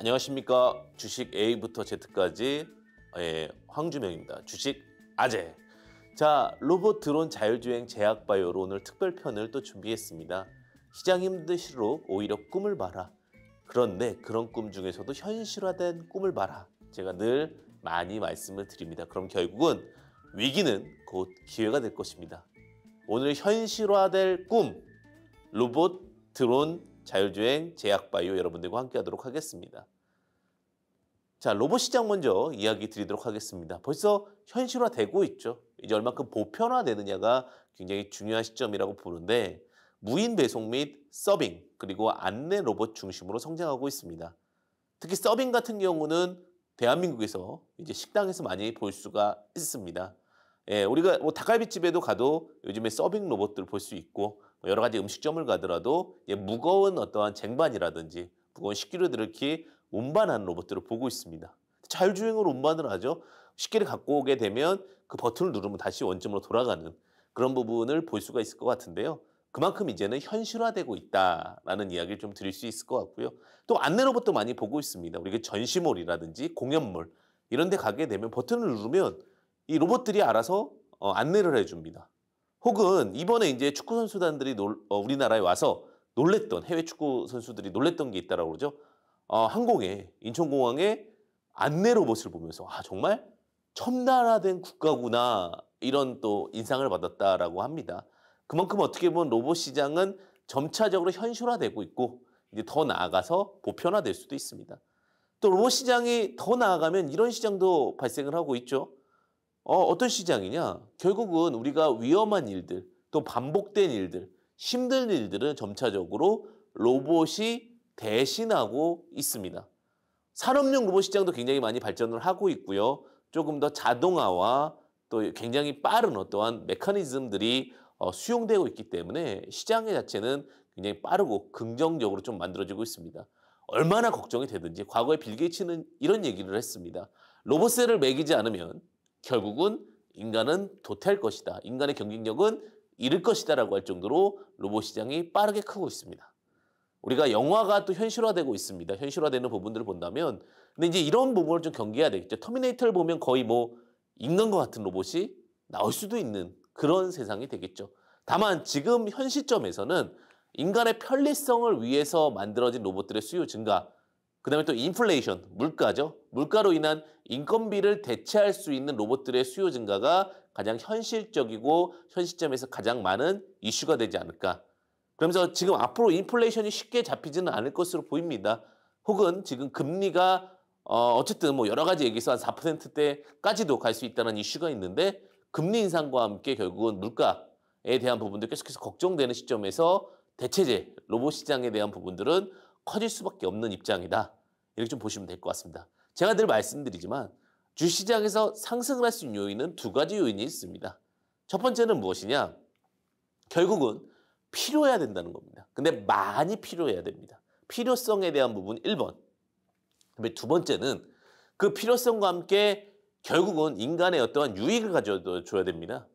안녕하십니까 주식 A부터 Z까지 예, 황주명입니다 주식 아재 자 로봇 드론 자율주행 제약바이오로 오늘 특별편을 또 준비했습니다 시장 힘드시록 오히려 꿈을 봐라 그런데 그런 꿈 중에서도 현실화된 꿈을 봐라 제가 늘 많이 말씀을 드립니다 그럼 결국은 위기는 곧 기회가 될 것입니다 오늘 현실화될 꿈 로봇 드론 자율주행, 제약바이오 여러분들과 함께하도록 하겠습니다. 자, 로봇 시장 먼저 이야기 드리도록 하겠습니다. 벌써 현실화되고 있죠. 이제 얼만큼 보편화되느냐가 굉장히 중요한 시점이라고 보는데 무인 배송 및 서빙 그리고 안내 로봇 중심으로 성장하고 있습니다. 특히 서빙 같은 경우는 대한민국에서 이제 식당에서 많이 볼 수가 있습니다. 예, 우리가 뭐 닭갈비집에도 가도 요즘에 서빙 로봇들 볼 수 있고 뭐 여러 가지 음식점을 가더라도 무거운 어떠한 쟁반이라든지 무거운 식기를들을 이렇게 운반하는 로봇들을 보고 있습니다. 자율주행으로 운반을 하죠. 식기를 갖고 오게 되면 그 버튼을 누르면 다시 원점으로 돌아가는 그런 부분을 볼 수가 있을 것 같은데요. 그만큼 이제는 현실화되고 있다라는 이야기를 좀 드릴 수 있을 것 같고요. 또 안내 로봇도 많이 보고 있습니다. 우리가 그 전시몰이라든지 공연몰 이런 데 가게 되면 버튼을 누르면 이 로봇들이 알아서 어, 안내를 해줍니다. 혹은 이번에 이제 축구 선수단들이 놀, 어, 우리나라에 와서 놀랬던 해외 축구 선수들이 놀랬던 게 있다라고 그러죠. 어, 항공에 인천공항에 안내 로봇을 보면서 아 정말 첨단화된 국가구나 이런 또 인상을 받았다라고 합니다. 그만큼 어떻게 보면 로봇 시장은 점차적으로 현실화되고 있고 이제 더 나아가서 보편화될 수도 있습니다. 또 로봇 시장이 더 나아가면 이런 시장도 발생을 하고 있죠. 어, 어떤 시장이냐? 결국은 우리가 위험한 일들, 또 반복된 일들, 힘든 일들은 점차적으로 로봇이 대신하고 있습니다. 산업용 로봇 시장도 굉장히 많이 발전을 하고 있고요. 조금 더 자동화와 또 굉장히 빠른 어떠한 메커니즘들이 어, 수용되고 있기 때문에 시장 의 자체는 굉장히 빠르고 긍정적으로 좀 만들어지고 있습니다. 얼마나 걱정이 되든지 과거에 빌 게이츠는 이런 얘기를 했습니다. 로봇세를 매기지 않으면 결국은 인간은 도태할 것이다. 인간의 경쟁력은 잃을 것이다라고 할 정도로 로봇 시장이 빠르게 크고 있습니다. 우리가 영화가 또 현실화되고 있습니다. 현실화되는 부분들을 본다면 근데 이제 이런 부분을 좀 경계해야 되겠죠. 터미네이터를 보면 거의 뭐 인간과 같은 로봇이 나올 수도 있는 그런 세상이 되겠죠. 다만 지금 현 시점에서는 인간의 편리성을 위해서 만들어진 로봇들의 수요 증가 그 다음에 또 인플레이션, 물가죠. 물가로 인한 인건비를 대체할 수 있는 로봇들의 수요 증가가 가장 현실적이고 현실점에서 가장 많은 이슈가 되지 않을까. 그러면서 지금 앞으로 인플레이션이 쉽게 잡히지는 않을 것으로 보입니다. 혹은 지금 금리가 어 어쨌든 뭐 여러 가지 얘기해서 한 4%대까지도 갈 수 있다는 이슈가 있는데 금리 인상과 함께 결국은 물가에 대한 부분들 계속해서 걱정되는 시점에서 대체제 로봇 시장에 대한 부분들은 커질 수밖에 없는 입장이다. 이렇게 좀 보시면 될 것 같습니다. 제가 늘 말씀드리지만 주시장에서 상승을 할수 있는 요인은 두 가지 요인이 있습니다. 첫 번째는 무엇이냐? 결국은 필요해야 된다는 겁니다. 근데 많이 필요해야 됩니다. 필요성에 대한 부분 1번. 그다음에 두 번째는 그 필요성과 함께 결국은 인간의 어떠한 유익을 가져줘야 됩니다.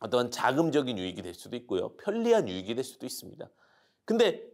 어떠한 자금적인 유익이 될 수도 있고요. 편리한 유익이 될 수도 있습니다. 근데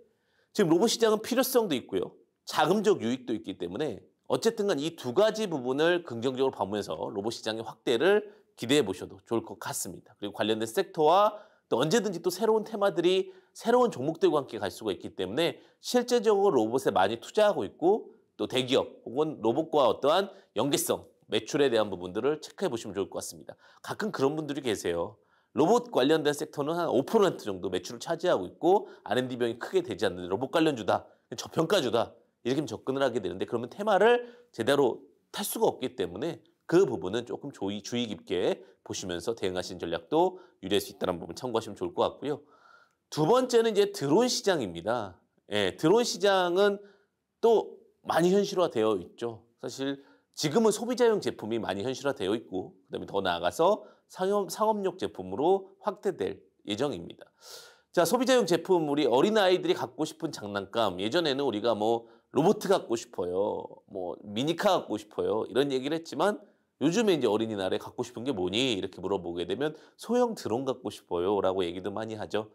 지금 로봇 시장은 필요성도 있고요. 자금적 유익도 있기 때문에 어쨌든 간 이 두 가지 부분을 긍정적으로 보면서 로봇 시장의 확대를 기대해 보셔도 좋을 것 같습니다. 그리고 관련된 섹터와 또 언제든지 또 새로운 테마들이 새로운 종목들과 함께 갈 수가 있기 때문에 실제적으로 로봇에 많이 투자하고 있고 또 대기업 혹은 로봇과 어떠한 연계성, 매출에 대한 부분들을 체크해 보시면 좋을 것 같습니다. 가끔 그런 분들이 계세요. 로봇 관련된 섹터는 한 5% 정도 매출을 차지하고 있고 R&D 비용이 크게 되지 않는 데 로봇 관련주다. 저평가주다. 이렇게 접근을 하게 되는데 그러면 테마를 제대로 탈 수가 없기 때문에 그 부분은 조금 조이, 주의 깊게 보시면서 대응하신 전략도 유리할 수 있다는 부분 참고하시면 좋을 것 같고요. 두 번째는 이제 드론 시장입니다. 예, 드론 시장은 또 많이 현실화되어 있죠. 사실 지금은 소비자용 제품이 많이 현실화되어 있고 그다음에 더 나아가서 상업, 상업용 제품으로 확대될 예정입니다. 자, 소비자용 제품, 우리 어린아이들이 갖고 싶은 장난감. 예전에는 우리가 뭐, 로봇 갖고 싶어요. 뭐, 미니카 갖고 싶어요. 이런 얘기를 했지만, 요즘에 이제 어린이날에 갖고 싶은 게 뭐니? 이렇게 물어보게 되면, 소형 드론 갖고 싶어요. 라고 얘기도 많이 하죠.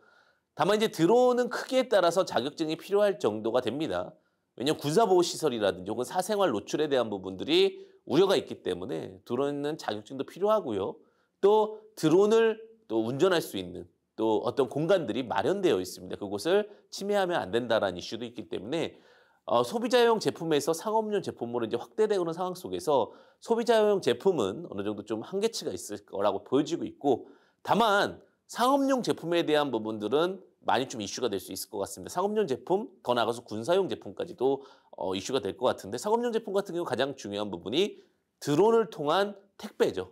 다만 이제 드론은 크기에 따라서 자격증이 필요할 정도가 됩니다. 왜냐면 군사보호시설이라든지 혹은 사생활 노출에 대한 부분들이 우려가 있기 때문에 드론은 자격증도 필요하고요. 또 드론을 또 운전할 수 있는 또 어떤 공간들이 마련되어 있습니다. 그곳을 침해하면 안 된다라는 이슈도 있기 때문에 어, 소비자용 제품에서 상업용 제품으로 이제 확대되는 상황 속에서 소비자용 제품은 어느 정도 좀 한계치가 있을 거라고 보여지고 있고 다만 상업용 제품에 대한 부분들은 많이 좀 이슈가 될 수 있을 것 같습니다. 상업용 제품, 더 나아가서 군사용 제품까지도 어, 이슈가 될 것 같은데 상업용 제품 같은 경우 가장 중요한 부분이 드론을 통한 택배죠.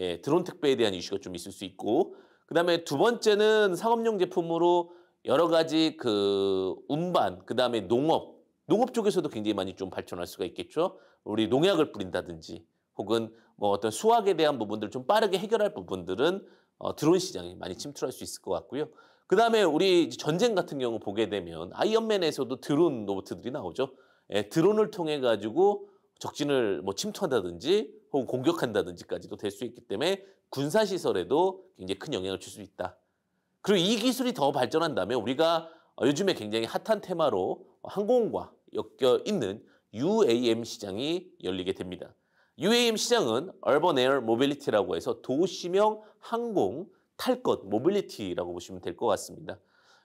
예, 드론 택배에 대한 이슈가 좀 있을 수 있고 그다음에 두 번째는 상업용 제품으로 여러 가지 그 운반 그다음에 농업 농업 쪽에서도 굉장히 많이 좀 발전할 수가 있겠죠. 우리 농약을 뿌린다든지 혹은 뭐 어떤 수확에 대한 부분들 좀 빠르게 해결할 부분들은 어, 드론 시장이 많이 침투할 수 있을 것 같고요. 그 다음에 우리 전쟁 같은 경우 보게 되면 아이언맨에서도 드론 로봇들이 나오죠. 예, 드론을 통해 가지고 적진을 뭐 침투한다든지 혹은 공격한다든지까지도 될 수 있기 때문에 군사시설에도 굉장히 큰 영향을 줄 수 있다. 그리고 이 기술이 더 발전한다면 우리가 어, 요즘에 굉장히 핫한 테마로 항공과 엮여 있는 UAM 시장이 열리게 됩니다. UAM 시장은 Urban Air Mobility라고 해서 도시명 항공 탈것 모빌리티라고 보시면 될 것 같습니다.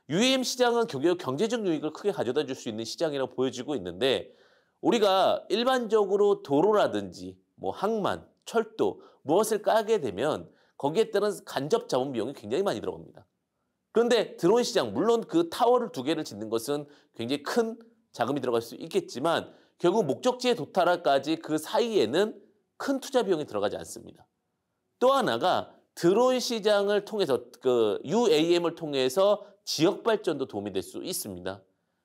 UAM 시장은 경제적 유익을 크게 가져다 줄 수 있는 시장이라고 보여지고 있는데 우리가 일반적으로 도로라든지 뭐 항만, 철도 무엇을 까게 되면 거기에 따른 간접 자원 비용이 굉장히 많이 들어갑니다. 그런데 드론 시장 물론 그 타워를 두 개를 짓는 것은 굉장히 큰 자금이 들어갈 수 있겠지만 결국 목적지의 도타라까지 그 사이에는 큰 투자 비용이 들어가지 않습니다. 또 하나가 드론 시장을 통해서 그 UAM을 통해서 지역 발전도 도움이 될 수 있습니다.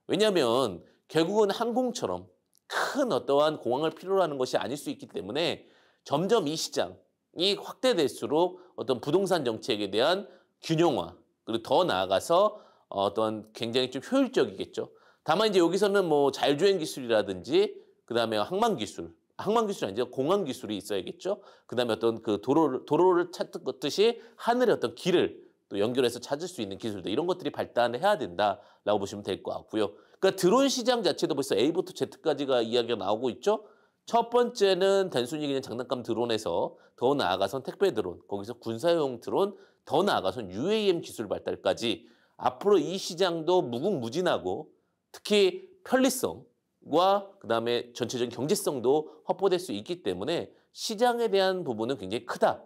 왜냐하면 결국은 항공처럼 큰 어떠한 공항을 필요로 하는 것이 아닐 수 있기 때문에 점점 이 시장이 확대될수록 어떤 부동산 정책에 대한 균형화 그리고 더 나아가서 어떤 굉장히 좀 효율적이겠죠. 다만 이제 여기서는 뭐 자율주행 기술이라든지 그다음에 항만 기술 항만 기술이 아니죠. 공항 기술이 있어야겠죠. 그다음에 어떤 그 도로를 도로를 찾듯이 하늘의 어떤 길을 또 연결해서 찾을 수 있는 기술들 이런 것들이 발달해야 된다라고 보시면 될 것 같고요. 그러니까 드론 시장 자체도 벌써 A부터 Z까지가 이야기가 나오고 있죠. 첫 번째는 단순히 그냥 장난감 드론에서 더 나아가선 택배 드론, 거기서 군사용 드론, 더 나아가선 UAM 기술 발달까지 앞으로 이 시장도 무궁무진하고 특히 편리성과 그다음에 전체적인 경제성도 확보될 수 있기 때문에 시장에 대한 부분은 굉장히 크다.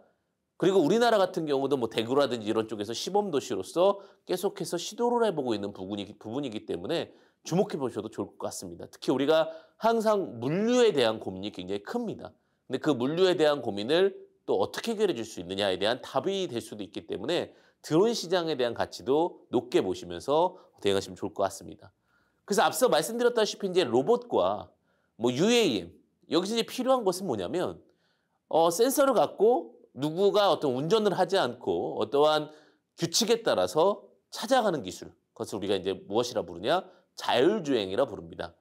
그리고 우리나라 같은 경우도 뭐 대구라든지 이런 쪽에서 시범 도시로서 계속해서 시도를 해보고 있는 부분이, 부분이기 때문에 주목해 보셔도 좋을 것 같습니다. 특히 우리가 항상 물류에 대한 고민이 굉장히 큽니다. 근데 그 물류에 대한 고민을 또 어떻게 해결해 줄 수 있느냐에 대한 답이 될 수도 있기 때문에 드론 시장에 대한 가치도 높게 보시면서 대응하시면 좋을 것 같습니다. 그래서 앞서 말씀드렸다시피 이제 로봇과 뭐 UAM 여기서 이제 필요한 것은 뭐냐면 어, 센서를 갖고 누구가 어떤 운전을 하지 않고 어떠한 규칙에 따라서 찾아가는 기술 그것을 우리가 이제 무엇이라 부르냐 자율주행이라 부릅니다.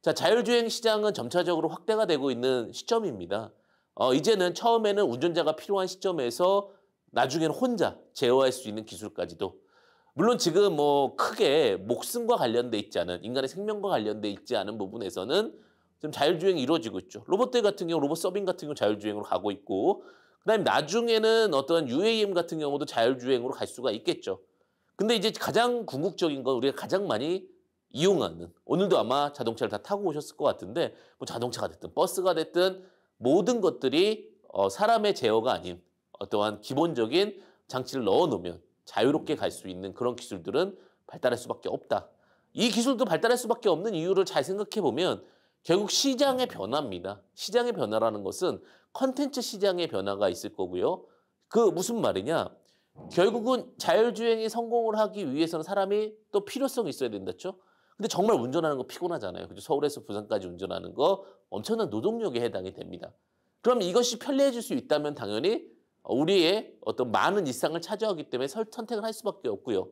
자, 자율주행 시장은 점차적으로 확대가 되고 있는 시점입니다. 어, 이제는 처음에는 운전자가 필요한 시점에서 나중에는 혼자 제어할 수 있는 기술까지도 물론 지금 뭐 크게 목숨과 관련돼 있지 않은 인간의 생명과 관련돼 있지 않은 부분에서는 지금 자율주행이 이루어지고 있죠. 로봇들 같은 경우 로봇 서빙 같은 경우 자율주행으로 가고 있고 그다음에 나중에는 어떤 UAM 같은 경우도 자율주행으로 갈 수가 있겠죠. 근데 이제 가장 궁극적인 건 우리가 가장 많이 이용하는 오늘도 아마 자동차를 다 타고 오셨을 것 같은데 뭐 자동차가 됐든 버스가 됐든 모든 것들이 어, 사람의 제어가 아닌 어떠한 기본적인 장치를 넣어 놓으면 자유롭게 갈 수 있는 그런 기술들은 발달할 수밖에 없다. 이 기술도 발달할 수밖에 없는 이유를 잘 생각해 보면 결국 시장의 변화입니다. 시장의 변화라는 것은 컨텐츠 시장의 변화가 있을 거고요. 그 무슨 말이냐? 결국은 자율주행이 성공을 하기 위해서는 사람이 또 필요성이 있어야 된다죠. 근데 정말 운전하는 거 피곤하잖아요. 그죠? 서울에서 부산까지 운전하는 거 엄청난 노동력에 해당이 됩니다. 그럼 이것이 편리해질 수 있다면 당연히 우리의 어떤 많은 일상을 차지하기 때문에 설 선택을 할 수밖에 없고요.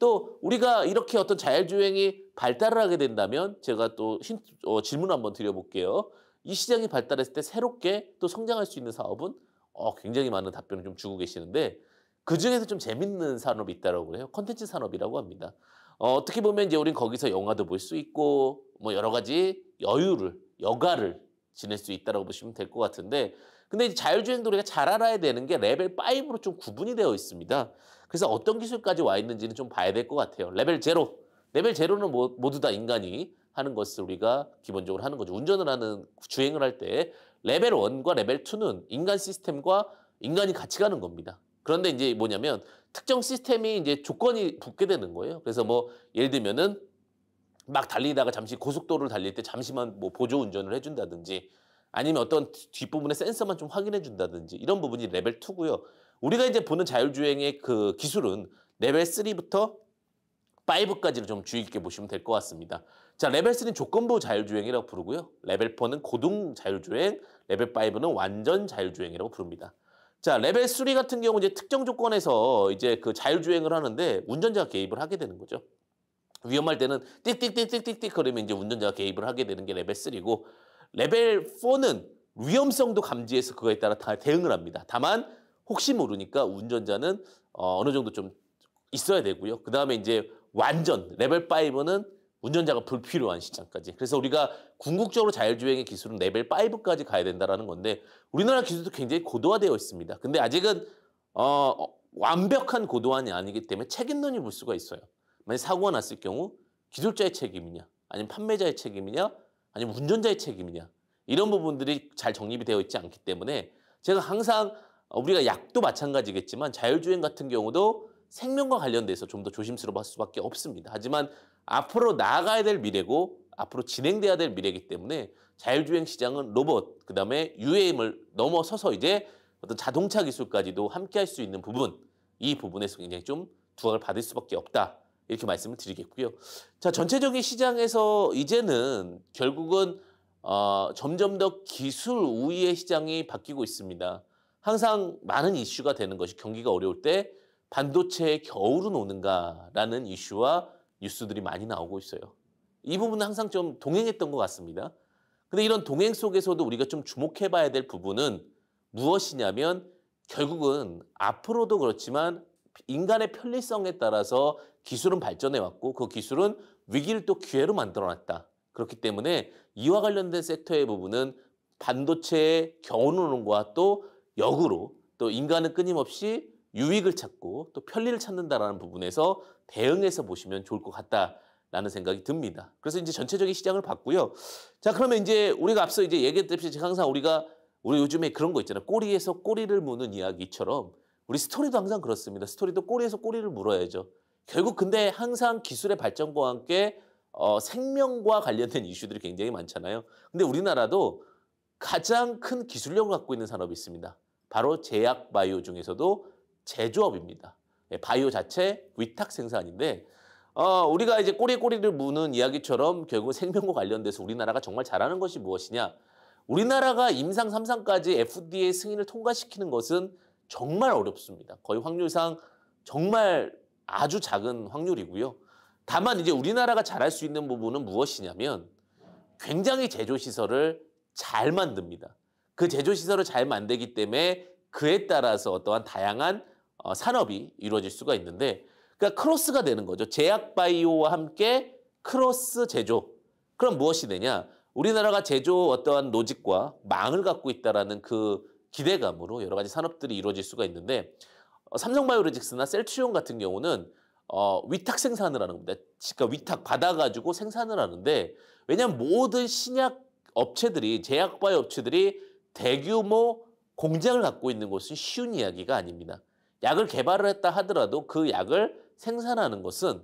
또 우리가 이렇게 어떤 자율주행이 발달을 하게 된다면 제가 또 힌, 어, 질문 한번 드려볼게요. 이 시장이 발달했을 때 새롭게 또 성장할 수 있는 사업은 어, 굉장히 많은 답변을 좀 주고 계시는데 그 중에서 좀 재밌는 산업이 있다고 해요. 컨텐츠 산업이라고 합니다. 어, 떻게 보면 이제 우린 거기서 영화도 볼 수 있고 뭐 여러 가지 여유를 여가를 지낼 수 있다라고 보시면 될 것 같은데 근데 자율주행도 우리가 잘 알아야 되는 게 레벨 5로 좀 구분이 되어 있습니다. 그래서 어떤 기술까지 와 있는지는 좀 봐야 될 것 같아요. 레벨 제로, 레벨 제로는 뭐, 모두 다 인간이 하는 것을 우리가 기본적으로 하는 거죠. 운전을 하는 주행을 할 때 레벨 1과 레벨 2는 인간 시스템과 인간이 같이 가는 겁니다. 그런데 이제 뭐냐면 특정 시스템이 이제 조건이 붙게 되는 거예요. 그래서 뭐 예를 들면은 막 달리다가 잠시 고속도로를 달릴 때 잠시만 뭐 보조 운전을 해준다든지 아니면 어떤 뒷부분의 센서만 좀 확인해 준다든지 이런 부분이 레벨 2고요. 우리가 이제 보는 자율주행의 그 기술은 레벨 3부터 5까지를 좀 주의 깊게 보시면 될 것 같습니다. 자, 레벨 3는 조건부 자율주행이라고 부르고요. 레벨 4는 고등 자율주행, 레벨 5는 완전 자율주행이라고 부릅니다. 자, 레벨 3 같은 경우 이제 특정 조건에서 이제 그 자율주행을 하는데 운전자가 개입을 하게 되는 거죠. 위험할 때는 띡 띡 띡 띡띡띡 그러면 이제 운전자가 개입을 하게 되는 게 레벨 3고 레벨 4는 위험성도 감지해서 그거에 따라 다 대응을 합니다. 다만 혹시 모르니까 운전자는 어, 어느 정도 좀 있어야 되고요. 그 다음에 이제 완전 레벨 5는 운전자가 불필요한 시장까지. 그래서 우리가 궁극적으로 자율주행의 기술은 레벨 5까지 가야 된다라는 건데 우리나라 기술도 굉장히 고도화되어 있습니다. 근데 아직은 어, 어 완벽한 고도화는 아니기 때문에 책임론이 볼 수가 있어요. 만약 사고가 났을 경우 기술자의 책임이냐, 아니면 판매자의 책임이냐, 아니면 운전자의 책임이냐 이런 부분들이 잘 정립이 되어 있지 않기 때문에 제가 항상 우리가 약도 마찬가지겠지만 자율주행 같은 경우도 생명과 관련돼서 좀 더 조심스러워 할 수밖에 없습니다. 하지만 앞으로 나아가야 될 미래고 앞으로 진행돼야 될 미래이기 때문에 자율주행 시장은 로봇, 그다음에 UAM을 넘어서서 이제 어떤 자동차 기술까지도 함께 할 수 있는 부분 이 부분에서 굉장히 좀 두각을 받을 수밖에 없다. 이렇게 말씀을 드리겠고요. 자, 전체적인 시장에서 이제는 결국은 어, 점점 더 기술 우위의 시장이 바뀌고 있습니다. 항상 많은 이슈가 되는 것이 경기가 어려울 때 반도체에 겨울은 오는가라는 이슈와 뉴스들이 많이 나오고 있어요. 이 부분은 항상 좀 동행했던 것 같습니다. 근데 이런 동행 속에서도 우리가 좀 주목해 봐야 될 부분은 무엇이냐면 결국은 앞으로도 그렇지만 인간의 편리성에 따라서 기술은 발전해 왔고 그 기술은 위기를 또 기회로 만들어 놨다. 그렇기 때문에 이와 관련된 섹터의 부분은 반도체의 경우론과 또 역으로 또 인간은 끊임없이 유익을 찾고 또 편리를 찾는다라는 부분에서 대응해서 보시면 좋을 것 같다라는 생각이 듭니다. 그래서 이제 전체적인 시장을 봤고요. 자, 그러면 이제 우리가 앞서 이제 얘기했듯이 항상 우리가 우리 요즘에 그런 거 있잖아요. 꼬리에서 꼬리를 무는 이야기처럼 우리 스토리도 항상 그렇습니다. 스토리도 꼬리에서 꼬리를 물어야죠. 결국 근데 항상 기술의 발전과 함께 어, 생명과 관련된 이슈들이 굉장히 많잖아요. 근데 우리나라도 가장 큰 기술력을 갖고 있는 산업이 있습니다. 바로 제약 바이오 중에서도 제조업입니다. 예, 바이오 자체 위탁 생산인데 어, 우리가 이제 꼬리 꼬리를 무는 이야기처럼 결국 생명과 관련돼서 우리나라가 정말 잘하는 것이 무엇이냐? 우리나라가 임상 3상까지 FDA 승인을 통과시키는 것은 정말 어렵습니다. 거의 확률상 정말 아주 작은 확률이고요. 다만 이제 우리나라가 잘할 수 있는 부분은 무엇이냐면 굉장히 제조시설을 잘 만듭니다. 그 제조시설을 잘 만들기 때문에 그에 따라서 어떠한 다양한 어, 산업이 이루어질 수가 있는데 그러니까 크로스가 되는 거죠. 제약 바이오와 함께 크로스 제조. 그럼 무엇이 되냐? 우리나라가 제조 어떠한 노직과 망을 갖고 있다라는 그 기대감으로 여러 가지 산업들이 이루어질 수가 있는데 어, 삼성바이오로직스나 셀트리온 같은 경우는 어, 위탁 생산을 하는 겁니다. 그러니까 위탁 받아가지고 생산을 하는데 왜냐하면 모든 신약 업체들이 제약바이오 업체들이 대규모 공장을 갖고 있는 것은 쉬운 이야기가 아닙니다. 약을 개발을 했다 하더라도 그 약을 생산하는 것은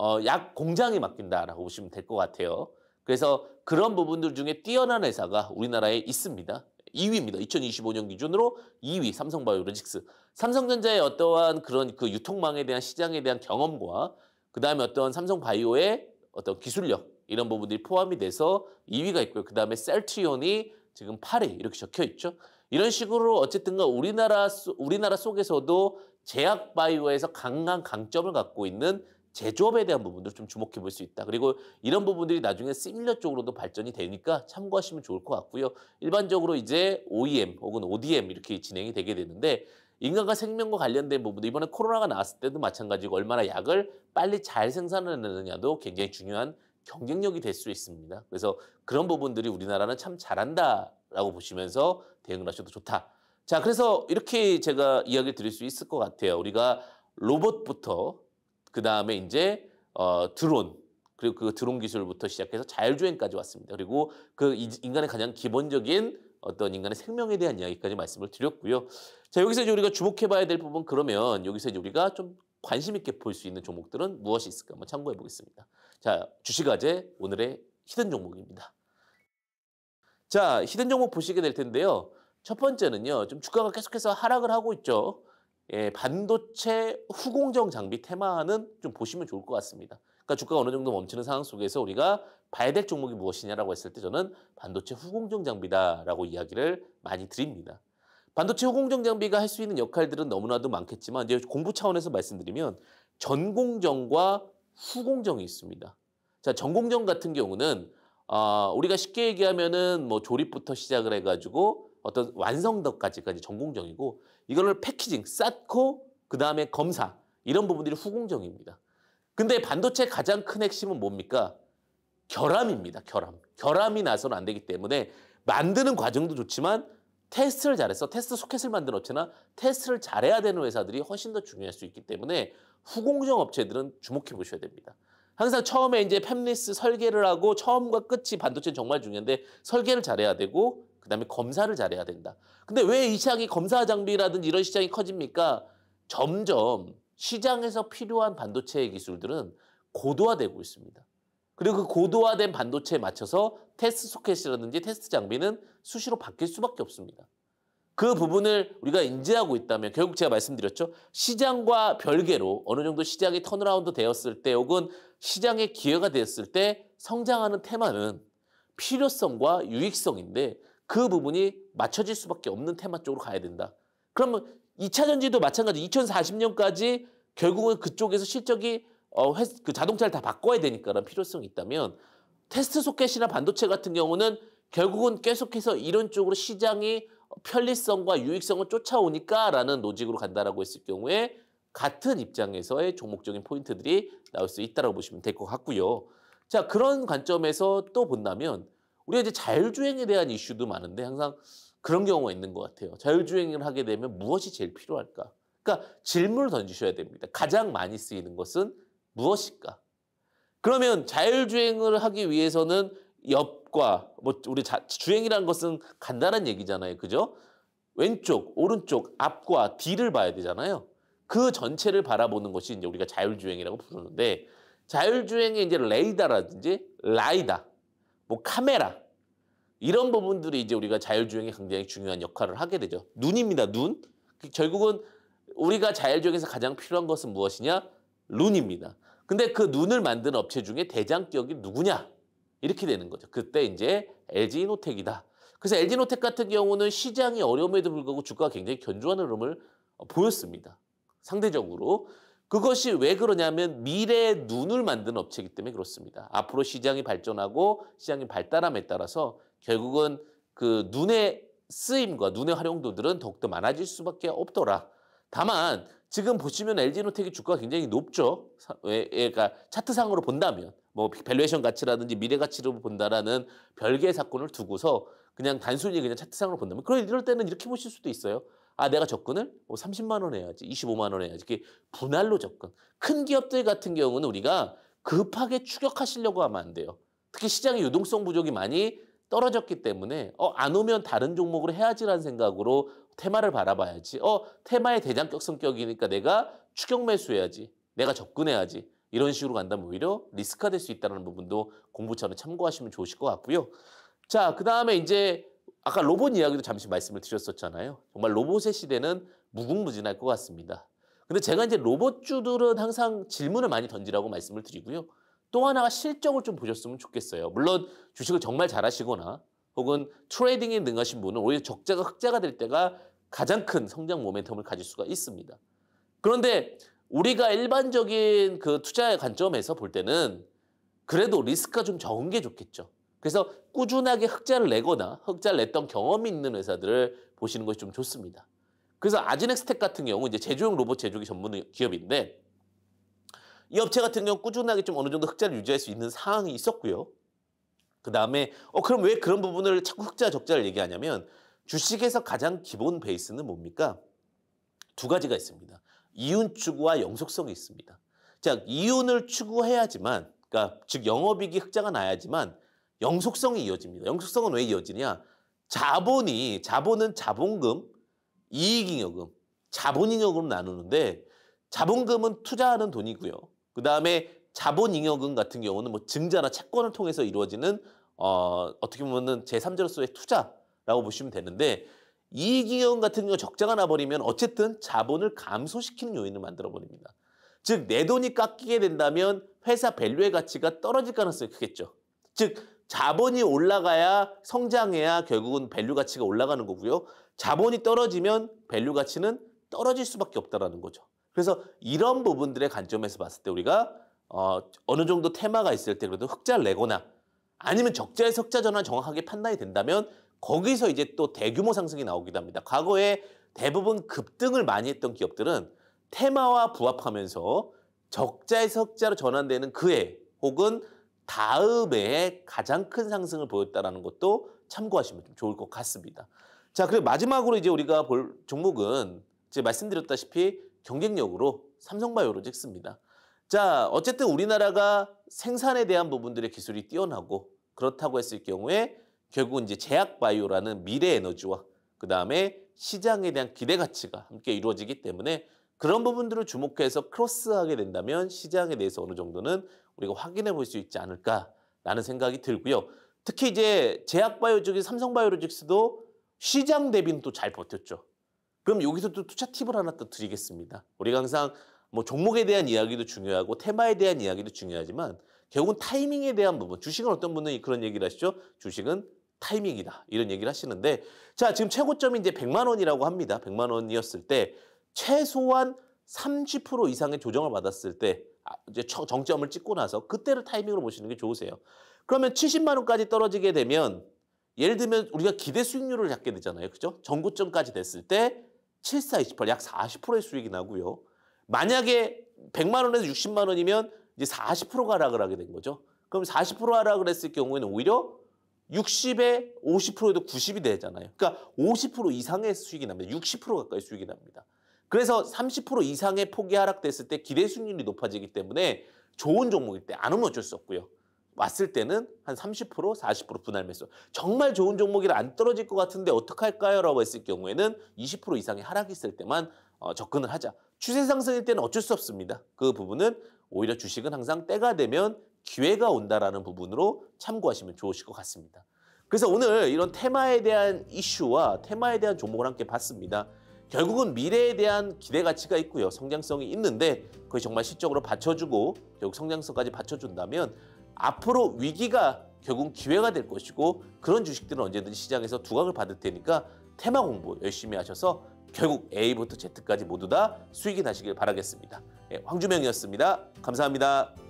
어, 약 공장이 맡긴다라고 보시면 될 것 같아요. 그래서 그런 부분들 중에 뛰어난 회사가 우리나라에 있습니다. 2위입니다. 2025년 기준으로 2위 삼성바이오로직스. 삼성전자의 어떠한 그런 그 유통망에 대한 시장에 대한 경험과 그 다음에 어떤 삼성바이오의 어떤 기술력 이런 부분들이 포함이 돼서 2위가 있고요. 그 다음에 셀트리온이 지금 8위 이렇게 적혀 있죠. 이런 식으로 어쨌든가 우리나라 우리나라 속에서도 제약 바이오에서 강한 강점을 갖고 있는 제조업에 대한 부분들 좀 주목해 볼 수 있다. 그리고 이런 부분들이 나중에 시밀러 쪽으로도 발전이 되니까 참고하시면 좋을 것 같고요. 일반적으로 이제 OEM 혹은 ODM 이렇게 진행이 되게 되는데 인간과 생명과 관련된 부분들 이번에 코로나가 나왔을 때도 마찬가지고 얼마나 약을 빨리 잘 생산하느냐도 굉장히 중요한 경쟁력이 될 수 있습니다. 그래서 그런 부분들이 우리나라는 참 잘한다라고 보시면서 대응을 하셔도 좋다. 자, 그래서 이렇게 제가 이야기를 드릴 수 있을 것 같아요. 우리가 로봇부터 그 다음에 이제 어, 드론 그리고 그 드론 기술부터 시작해서 자율주행까지 왔습니다. 그리고 그 인간의 가장 기본적인 어떤 인간의 생명에 대한 이야기까지 말씀을 드렸고요. 자, 여기서 이제 우리가 주목해봐야 될 부분 그러면 여기서 이제 우리가 좀 관심 있게 볼 수 있는 종목들은 무엇이 있을까 한번 참고해 보겠습니다. 자, 주식아제 오늘의 히든 종목입니다. 자, 히든 종목 보시게 될 텐데요. 첫 번째는요. 좀 주가가 계속해서 하락을 하고 있죠. 예, 반도체 후공정 장비 테마는 좀 보시면 좋을 것 같습니다. 그러니까 주가가 어느 정도 멈추는 상황 속에서 우리가 발덱 종목이 무엇이냐라고 했을 때 저는 반도체 후공정 장비다라고 이야기를 많이 드립니다. 반도체 후공정 장비가 할 수 있는 역할들은 너무나도 많겠지만 이제 공부 차원에서 말씀드리면 전공정과 후공정이 있습니다. 자, 전공정 같은 경우는 어, 우리가 쉽게 얘기하면은 뭐 조립부터 시작을 해가지고 어떤 완성도까지까지 전공정이고 이거를 패키징 쌓고 그 다음에 검사 이런 부분들이 후공정입니다. 근데 반도체 가장 큰 핵심은 뭡니까? 결함입니다. 결함. 결함이 나서는 안 되기 때문에 만드는 과정도 좋지만 테스트를 잘했어. 테스트 소켓을 만든 업체나 테스트를 잘해야 되는 회사들이 훨씬 더 중요할 수 있기 때문에 후공정 업체들은 주목해 보셔야 됩니다. 항상 처음에 이제 팹리스 설계를 하고 처음과 끝이 반도체는 정말 중요한데 설계를 잘해야 되고 그다음에 검사를 잘해야 된다. 근데 왜 이 시장이 검사 장비라든지 이런 시장이 커집니까? 점점 시장에서 필요한 반도체의 기술들은 고도화되고 있습니다. 그리고 그 고도화된 반도체에 맞춰서 테스트 소켓이라든지 테스트 장비는 수시로 바뀔 수밖에 없습니다. 그 부분을 우리가 인지하고 있다면 결국 제가 말씀드렸죠. 시장과 별개로 어느 정도 시장이 턴어라운드 되었을 때 혹은 시장의 기회가 되었을때 성장하는 테마는 필요성과 유익성인데 그 부분이 맞춰질 수밖에 없는 테마 쪽으로 가야 된다. 그러면 2차 전지도 마찬가지 2040년까지 결국은 그쪽에서 실적이 어, 회, 그 자동차를 다 바꿔야 되니까라는 필요성이 있다면 테스트 소켓이나 반도체 같은 경우는 결국은 계속해서 이런 쪽으로 시장이 편리성과 유익성을 쫓아오니까라는 노직으로 간다라고 했을 경우에 같은 입장에서의 종목적인 포인트들이 나올 수 있다라고 보시면 될 것 같고요. 자 그런 관점에서 또 본다면 우리가 이제 자율주행에 대한 이슈도 많은데 항상 그런 경우가 있는 것 같아요. 자율주행을 하게 되면 무엇이 제일 필요할까? 그러니까 질문을 던지셔야 됩니다. 가장 많이 쓰이는 것은 무엇일까? 그러면 자율주행을 하기 위해서는 옆과 뭐 우리 자, 주행이라는 것은 간단한 얘기잖아요. 그죠? 왼쪽, 오른쪽, 앞과 뒤를 봐야 되잖아요. 그 전체를 바라보는 것이 이제 우리가 자율주행이라고 부르는데 자율주행의 이제 레이더라든지 라이다, 뭐 카메라 이런 부분들이 이제 우리가 자율주행에 굉장히 중요한 역할을 하게 되죠. 눈입니다. 눈. 결국은 우리가 자율주행에서 가장 필요한 것은 무엇이냐? 눈입니다. 근데 그 눈을 만든 업체 중에 대장격이 누구냐? 이렇게 되는 거죠. 그때 이제 LG 이노텍이다. 그래서 LG 이노텍 같은 경우는 시장이 어려움에도 불구하고 주가가 굉장히 견조한 흐름을 어, 보였습니다. 상대적으로. 그것이 왜 그러냐면 미래의 눈을 만든 업체이기 때문에 그렇습니다. 앞으로 시장이 발전하고 시장이 발달함에 따라서 결국은 그 눈의 쓰임과 눈의 활용도들은 더욱더 많아질 수밖에 없더라. 다만 지금 보시면 LG노텍의 주가가 굉장히 높죠. 예, 그러니까 차트상으로 본다면 뭐 밸류에이션 가치라든지 미래 가치로 본다라는 별개의 사건을 두고서 그냥 단순히 그냥 차트상으로 본다면 그럼 이럴 때는 이렇게 보실 수도 있어요. 아 내가 접근을 뭐 30만 원 해야지, 25만 원 해야지 이렇게 분할로 접근. 큰 기업들 같은 경우는 우리가 급하게 추격하시려고 하면 안 돼요. 특히 시장의 유동성 부족이 많이 떨어졌기 때문에 어, 안 오면 다른 종목으로 해야지라는 생각으로 테마를 바라봐야지. 어, 테마의 대장격 성격이니까 내가 추격 매수해야지. 내가 접근해야지. 이런 식으로 간다면 오히려 리스크가 될 수 있다는 부분도 공부처럼 참고하시면 좋으실 것 같고요. 자, 그 다음에 이제 아까 로봇 이야기도 잠시 말씀을 드렸었잖아요. 정말 로봇의 시대는 무궁무진할 것 같습니다. 근데 제가 이제 로봇주들은 항상 질문을 많이 던지라고 말씀을 드리고요. 또 하나가 실적을 좀 보셨으면 좋겠어요. 물론 주식을 정말 잘하시거나 혹은 트레이딩에 능하신 분은 오히려 적자가 흑자가 될 때가 가장 큰 성장 모멘텀을 가질 수가 있습니다. 그런데 우리가 일반적인 그 투자의 관점에서 볼 때는 그래도 리스크가 좀 적은 게 좋겠죠. 그래서 꾸준하게 흑자를 내거나 흑자를 냈던 경험이 있는 회사들을 보시는 것이 좀 좋습니다. 그래서 아지넥스텍 같은 경우 이제 제조용 로봇 제조기 전문 기업인데 이 업체 같은 경우 꾸준하게 좀 어느 정도 흑자를 유지할 수 있는 상황이 있었고요. 그 다음에 어 그럼 왜 그런 부분을 자꾸 흑자 적자를 얘기하냐면 주식에서 가장 기본 베이스는 뭡니까? 두 가지가 있습니다. 이윤 추구와 영속성이 있습니다. 자, 이윤을 추구해야지만, 그러니까 즉 영업이익이 흑자가 나야지만 영속성이 이어집니다. 영속성은 왜 이어지냐? 자본이 자본은 자본금, 이익잉여금, 자본잉여금 나누는데 자본금은 투자하는 돈이고요. 그 다음에 자본잉여금 같은 경우는 뭐 증자나 채권을 통해서 이루어지는 어, 어떻게 보면은 제3자로서의 투자 라고 보시면 되는데 이익이익 같은 경우 적자가 나버리면 어쨌든 자본을 감소시키는 요인을 만들어버립니다. 즉 내 돈이 깎이게 된다면 회사 밸류의 가치가 떨어질 가능성이 크겠죠. 즉 자본이 올라가야 성장해야 결국은 밸류 가치가 올라가는 거고요. 자본이 떨어지면 밸류 가치는 떨어질 수밖에 없다라는 거죠. 그래서 이런 부분들의 관점에서 봤을 때 우리가 어, 어느 정도 테마가 있을 때 그래도 흑자를 내거나 아니면 적자에서 흑자 전환 정확하게 판단이 된다면 거기서 이제 또 대규모 상승이 나오기도 합니다. 과거에 대부분 급등을 많이 했던 기업들은 테마와 부합하면서 적자에서 흑자로 전환되는 그해 혹은 다음 해에 가장 큰 상승을 보였다는 것도 참고하시면 좀 좋을 것 같습니다. 자, 그리고 마지막으로 이제 우리가 볼 종목은 이제 말씀드렸다시피 경쟁력으로 삼성바이오로 찍습니다. 자, 어쨌든 우리나라가 생산에 대한 부분들의 기술이 뛰어나고 그렇다고 했을 경우에 결국은 이제 제약바이오라는 미래 에너지와 그 다음에 시장에 대한 기대 가치가 함께 이루어지기 때문에 그런 부분들을 주목해서 크로스하게 된다면 시장에 대해서 어느 정도는 우리가 확인해 볼 수 있지 않을까라는 생각이 들고요. 특히 이제 제약바이오 쪽인 삼성바이오로직스도 시장 대비는 또 잘 버텼죠. 그럼 여기서 또 투자 팁을 하나 또 드리겠습니다. 우리가 항상 뭐 종목에 대한 이야기도 중요하고 테마에 대한 이야기도 중요하지만 결국은 타이밍에 대한 부분. 주식은 어떤 분은 그런 얘기를 하시죠. 주식은 타이밍이다. 이런 얘기를 하시는데 자, 지금 최고점이 이제 100만 원이라고 합니다. 100만 원이었을 때 최소한 30% 이상의 조정을 받았을 때 아, 이제 정점을 찍고 나서 그때를 타이밍으로 보시는 게 좋으세요. 그러면 70만 원까지 떨어지게 되면 예를 들면 우리가 기대 수익률을 잡게 되잖아요. 그죠? 전고점까지 됐을 때 7428, 약 40%의 수익이 나고요. 만약에 100만 원에서 60만 원이면 이제 40% 가락을 하게 된 거죠. 그럼 40% 하락을 했을 경우에는 오히려 60에 50%에도 90이 되잖아요. 그러니까 50% 이상의 수익이 납니다. 60% 가까이 수익이 납니다. 그래서 30% 이상의 폭이 하락됐을 때 기대 수익률이 높아지기 때문에 좋은 종목일 때 안 오면 어쩔 수 없고요. 왔을 때는 한 30%, 40% 분할 매수. 정말 좋은 종목이라 안 떨어질 것 같은데 어떡할까요? 라고 했을 경우에는 20% 이상의 하락이 있을 때만 어, 접근을 하자. 추세 상승일 때는 어쩔 수 없습니다. 그 부분은 오히려 주식은 항상 때가 되면 기회가 온다라는 부분으로 참고하시면 좋으실 것 같습니다. 그래서 오늘 이런 테마에 대한 이슈와 테마에 대한 종목을 함께 봤습니다. 결국은 미래에 대한 기대 가치가 있고요. 성장성이 있는데 그게 정말 실적으로 받쳐주고 결국 성장성까지 받쳐준다면 앞으로 위기가 결국 기회가 될 것이고 그런 주식들은 언제든지 시장에서 두각을 받을 테니까 테마 공부 열심히 하셔서 결국 A부터 Z까지 모두 다 수익이 나시길 바라겠습니다. 네, 황주명이었습니다. 감사합니다.